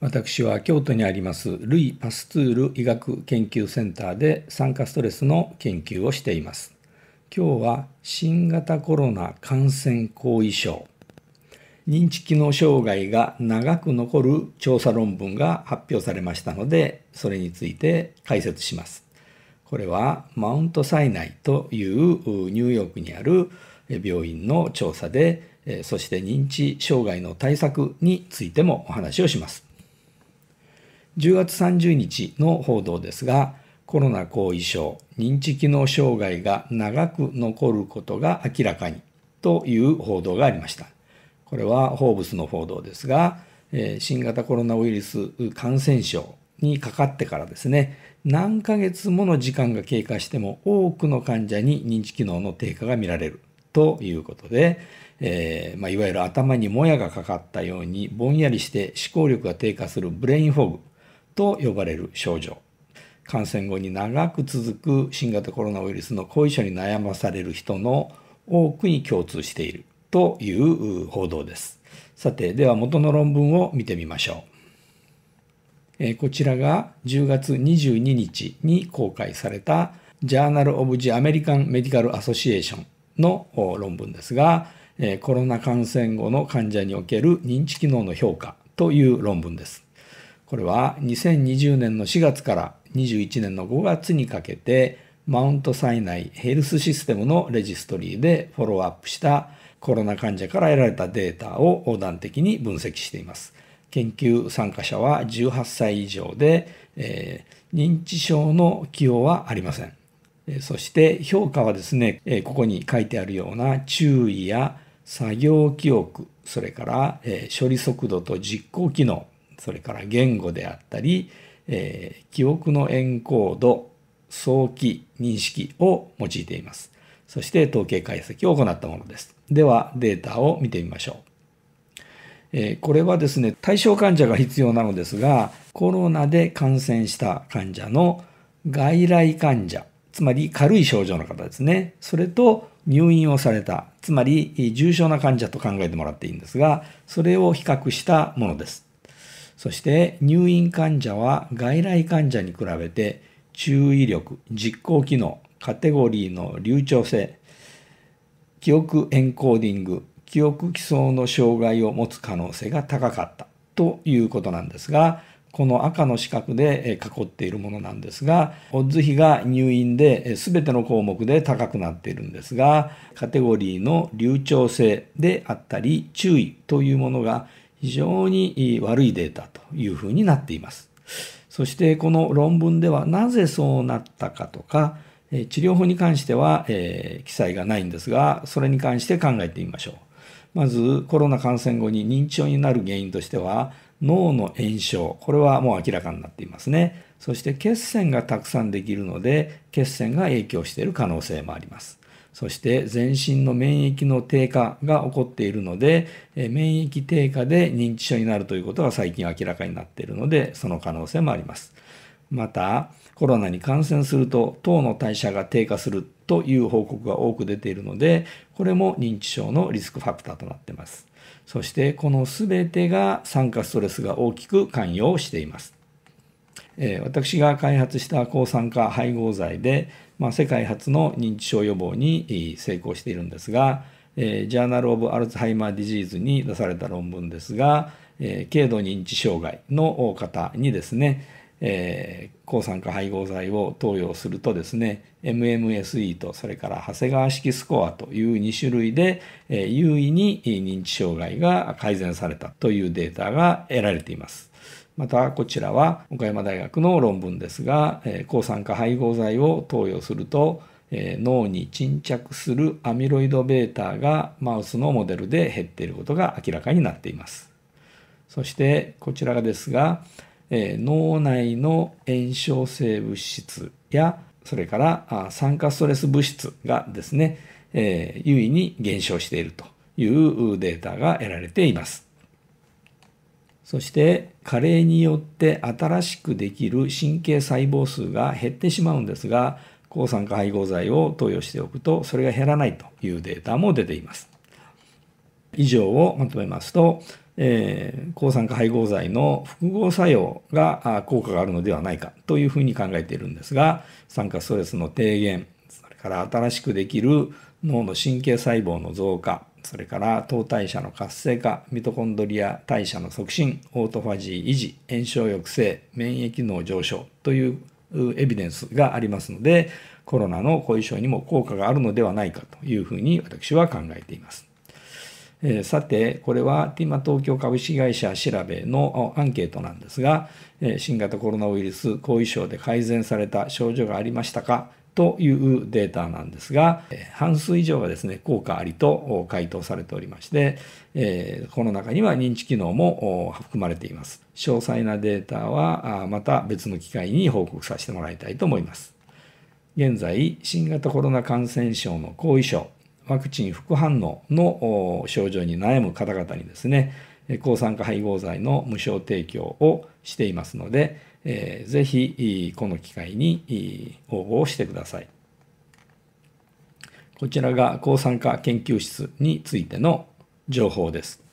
私は京都にありますルイ・パスツール医学研究センターで酸化ストレスの研究をしています。今日は新型コロナ感染後遺症、認知機能障害が長く残る調査論文が発表されましたので、それについて解説します。これはマウントサイナイというニューヨークにある病院の調査で、そして認知障害の対策についてもお話をします。10月30日の報道ですが、コロナ後遺症、認知機能障害が長く残ることが明らかにという報道がありました。これはホーブスの報道ですが、新型コロナウイルス感染症にかかってからですね、何ヶ月もの時間が経過しても多くの患者に認知機能の低下が見られるということで、えー、まあ、いわゆる頭にもやがかかったようにぼんやりして思考力が低下するブレインフォグと呼ばれる症状感染後に長く続く新型コロナウイルスの後遺症に悩まされる人の多くに共通しているという報道です。さて、では元の論文を見てみましょう。えこちらが10月22日に公開された Journal of the American Medical Association の論文ですが、えコロナ感染後の患者における認知機能の評価という論文です。これは2020年の4月から21年の5月にかけて、マウントサイナイヘルスシステムのレジストリーでフォローアップしたコロナ患者から得られたデータを横断的に分析しています。研究参加者は18歳以上で、えー、認知症の起用はありません。そして評価はですね、ここに書いてあるような注意や作業記憶、それから処理速度と実行機能、それから言語であったり、えー、記憶のエンコード、早期認識を用いています。そして統計解析を行ったものです。ではデータを見てみましょう。えー、これはですね、対象患者が必要なのですが、コロナで感染した患者の外来患者、つまり軽い症状の方ですね、それと入院をされた、つまり重症な患者と考えてもらっていいんですが、それを比較したものです。そして入院患者は外来患者に比べて注意力、実行機能、カテゴリーの流暢性、記憶エンコーディング、記憶基礎の障害を持つ可能性が高かったということなんですが、この赤の四角で囲っているものなんですが、オッズ比が入院で全ての項目で高くなっているんですが、カテゴリーの流暢性であったり注意というものが非常に悪いデータというふうになっています。そしてこの論文ではなぜそうなったかとか、治療法に関しては、えー、記載がないんですが、それに関して考えてみましょう。まずコロナ感染後に認知症になる原因としては脳の炎症これはもう明らかになっていますねそして血栓がたくさんできるので血栓が影響している可能性もありますそして全身の免疫の低下が起こっているので、免疫低下で認知症になるということが最近明らかになっているので、その可能性もあります。また、コロナに感染すると糖の代謝が低下するという報告が多く出ているので、これも認知症のリスクファクターとなっています。そして、この全てが酸化ストレスが大きく関与しています。えー、私が開発した抗酸化配合剤で、まあ、世界初の認知症予防に成功しているんですが、えー、ジャーナル・オブ・アルツハイマー・ディジーズに出された論文ですが、えー、軽度認知障害の方にですね、えー、抗酸化配合剤を投与するとですね MMSE とそれから長谷川式スコアという2種類で、えー、優位に認知障害が改善されたというデータが得られています。またこちらは岡山大学の論文ですが、えー、抗酸化配合剤を投与すると脳に沈着するアミロイド β がマウスのモデルで減っていることが明らかになっています。そしてこちらですがえ脳内の炎症性物質や、それから酸化ストレス物質がですね、え優位に減少しているというデータが得られています。そして加齢によって新しくできる神経細胞数が減ってしまうんですが、抗酸化配合剤を投与しておくとそれが減らないというデータも出ています。以上をまとめますと、えー、抗酸化配合剤の複合作用が効果があるのではないかというふうに考えているんですが、酸化ストレスの低減、それから新しくできる脳の神経細胞の増加、それから糖代謝の活性化、ミトコンドリア代謝の促進、オートファジー維持、炎症抑制、免疫能上昇というエビデンスがありますので、コロナの後遺症にも効果があるのではないかというふうに私は考えています。えー、さて、これはティマ東京株式会社調べのアンケートなんですが、えー、新型コロナウイルス後遺症で改善された症状がありましたかというデータなんですが、半数以上がですね、効果ありと回答されておりまして、えー、この中には認知機能も含まれています。詳細なデータはまた別の機会に報告させてもらいたいと思います。現在、新型コロナ感染症の後遺症、ワクチン副反応の症状に悩む方々にですね、抗酸化配合剤の無償提供をしていますので、えぜひこの機会に応募をしてください。こちらが抗酸化研究室についての情報です。